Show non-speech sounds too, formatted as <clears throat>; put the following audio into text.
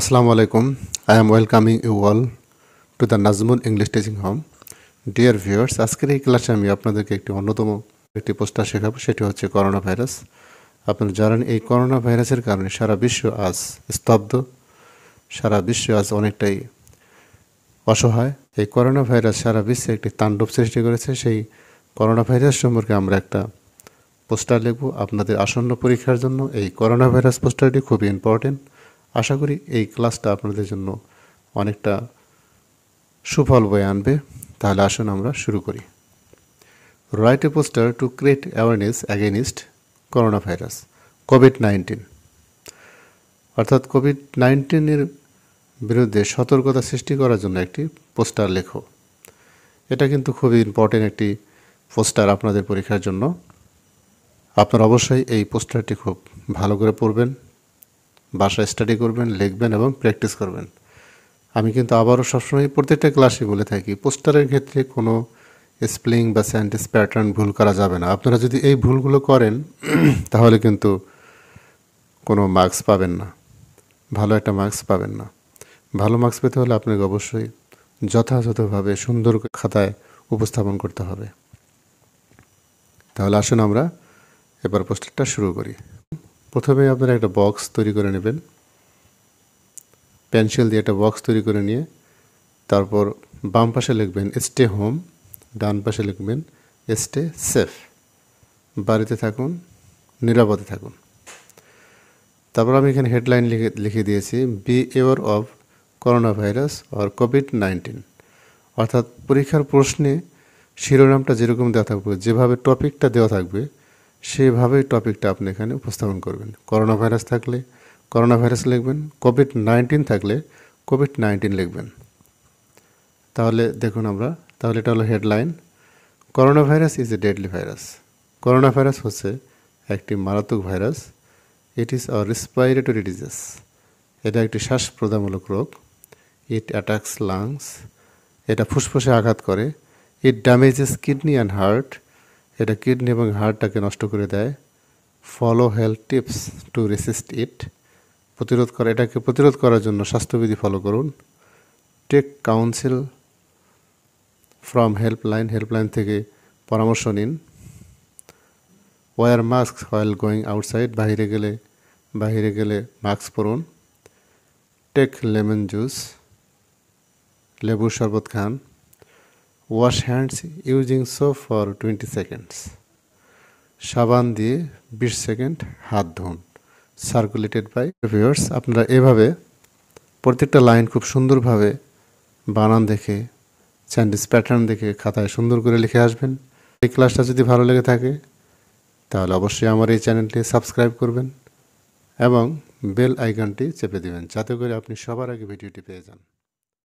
Assalamu আলাইকুম I am welcoming you all to the Nazmul English Teaching home dear viewers আজকের এই ক্লাসে আমি আপনাদেরকে একটি অন্যতম একটি পোস্টার শেখাবো সেটি হচ্ছে করোনা ভাইরাস আপনারা জানেন এই করোনা ভাইরাসের কারণে সারা বিশ্ব আজ স্তব্ধ সারা বিশ্ব আজ অনেকটাই অসহায় এই করোনা ভাইরাস সারা বিশ্বে একটি তাণ্ডব সৃষ্টি করেছে সেই করোনা ভাইরাস সম্পর্কে আমরা একটা পোস্টার লিখব আপনাদের আসন্ন পরীক্ষার জন্য এই করোনা ভাইরাস পোস্টারটি খুবই ইম্পর্টেন্ট আশা করি এই ক্লাসটা আপনাদের জন্য অনেকটা সুফল বয়ে আনবে তাহলে আসুন আমরা শুরু করি write a poster to create awareness against corona virus covid nineteen অর্থাৎ কোভিড নাইন্টিনের বিরুদ্ধে সতর্কতা সৃষ্টি করার জন্য একটি পোস্টার লেখো এটা কিন্তু খুবই ইম্পর্টেন্ট একটি পোস্টার আপনাদের পরীক্ষার জন্য আপনারা অবশ্যই এই পোস্টারটি খুব ভালো করে পড়বেন বাসায় স্টাডি করবেন লিখবেন এবং প্র্যাকটিস করবেন আমি কিন্তু আবারও সবসময় প্রত্যেকটা ক্লাসে বলে থাকি পোস্টারের ক্ষেত্রে কোনো স্প্লিং বা স্যান্টিস প্যাটার্ন ভুল করা যাবে না আপনারা যদি এই ভুলগুলো করেন <clears throat> তাহলে কিন্তু কোনো মার্কস পাবেন না ভালো একটা মার্কস পাবেন না ভালো মার্কস পেতে হলে আপনাকে অবশ্যই যথাযথভাবে সুন্দর খাতায় উপস্থাপন করতে হবে তাহলে আসুন আমরা এবার পোস্টারটা শুরু করি প্রথমে আপনারা একটা বক্স তৈরি করে নেবেন পেন্সিল দিয়ে একটা বক্স তৈরি করে নিয়ে তারপর বাম পাশে লিখবেন স্টে হোম ডান পাশে লিখবেন স্টে সেফ বাড়িতে থাকুন নিরাপদে থাকুন তারপর আমি এখানে হেডলাইন লিখে লিখে দিয়েছি be aware of corona virus or covid nineteen অর্থাৎ পরীক্ষার প্রশ্নে শিরোনামটা যেরকম দেওয়া থাকবে যেভাবে টপিকটা দেওয়া থাকবে সেভাবেই টপিকটা আপনি এখানে উপস্থাপন করবেন করোনা ভাইরাস থাকলে করোনা ভাইরাস লিখবেন কোভিড নাইন্টিন থাকলে কোভিড নাইন্টিন লিখবেন তাহলে দেখুন আমরা তাহলে এটা হলো headline corona virus is a deadly virus corona virus হচ্ছে একটি মারাত্মক virus it is a respiratory disease এটা একটি শ্বাস প্রদামূলক রোগ ইট অ্যাটাক্স লাংস এটা ফুসফুসে আঘাত করে it damages kidney and heart এটা কিডনি এবং হার্টটাকে নষ্ট করে দেয় follow health tips to resist it প্রতিরোধ করা এটাকে প্রতিরোধ করার জন্য স্বাস্থ্যবিধি ফলো করুন take counsel from helpline helpline থেকে পরামর্শ নিন wear mask while going outside বাহিরে গেলে বাহিরে গেলে মাস্ক পরুন টেক লেমন জুস লেবুর শরবত খান wash hands using soap for twenty seconds সাবান দিয়ে বিশ সেকেন্ড হাত ধুন সার্কুলেটেড বাই ভিউয়ার্স আপনারা এভাবে প্রত্যেকটা লাইন খুব সুন্দরভাবে বানান দেখে স্যান্ডউইচ প্যাটার্ন দেখে খাতায় সুন্দর করে লিখে আসবেন এই ক্লাসটা যদি ভালো লেগে থাকে তাহলে অবশ্যই আমার এই চ্যানেলটি সাবস্ক্রাইব করবেন এবং বেল আইকনটি চেপে দেবেন যাতে করে আপনি সবার আগে ভিডিওটি পেয়ে যান